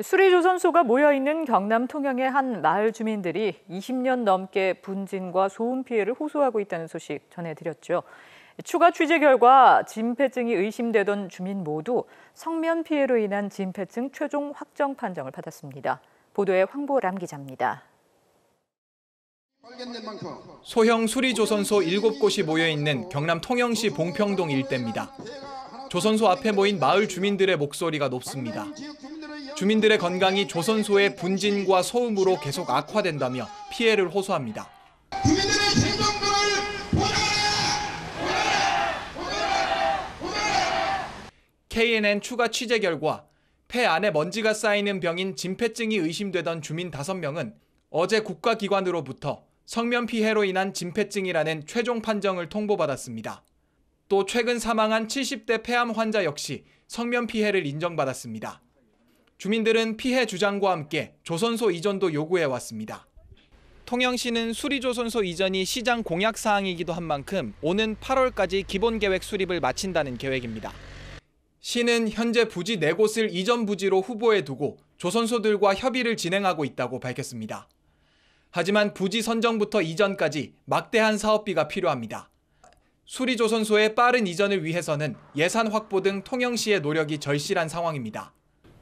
수리조 선소가 모여있는 경남 통영의 한 마을 주민들이 20년 넘게 분진과 소음 피해를 호소하고 있다는 소식 전해드렸죠. 추가 취재 결과 진폐증이 의심되던 주민 모두 성면 피해로 인한 진폐증 최종 확정 판정을 받았습니다. 보도에 황보람 기자입니다. 소형 수리조선소 7곳이 모여있는 경남 통영시 봉평동 일대입니다. 조선소 앞에 모인 마을 주민들의 목소리가 높습니다. 주민들의 건강이 조선소의 분진과 소음으로 계속 악화된다며 피해를 호소합니다. KNN 추가 취재 결과 폐 안에 먼지가 쌓이는 병인 진폐증이 의심되던 주민 5명은 어제 국가기관으로부터 성면 피해로 인한 진폐증이라는 최종 판정을 통보받았습니다. 또 최근 사망한 70대 폐암 환자 역시 성면 피해를 인정받았습니다. 주민들은 피해 주장과 함께 조선소 이전도 요구해 왔습니다. 통영시는 수리조선소 이전이 시장 공약 사항이기도 한 만큼 오는 8월까지 기본 계획 수립을 마친다는 계획입니다. 시는 현재 부지 4곳을 이전 부지로 후보에 두고 조선소들과 협의를 진행하고 있다고 밝혔습니다. 하지만 부지 선정부터 이전까지 막대한 사업비가 필요합니다. 수리조선소의 빠른 이전을 위해서는 예산 확보 등 통영시의 노력이 절실한 상황입니다.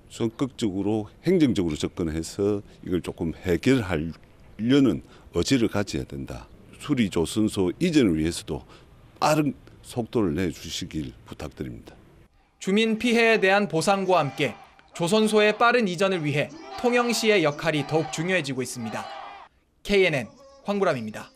적극적으로 행정적으로 접근해서 이걸 조금 해결하려는 의지를 가져야 된다. 수리 조선소 이전을 위해서도 빠른 속도를 내주시길 부탁드립니다. 주민 피해에 대한 보상과 함께 조선소의 빠른 이전을 위해 통영시의 역할이 더욱 중요해지고 있습니다. KNN 황구람입니다.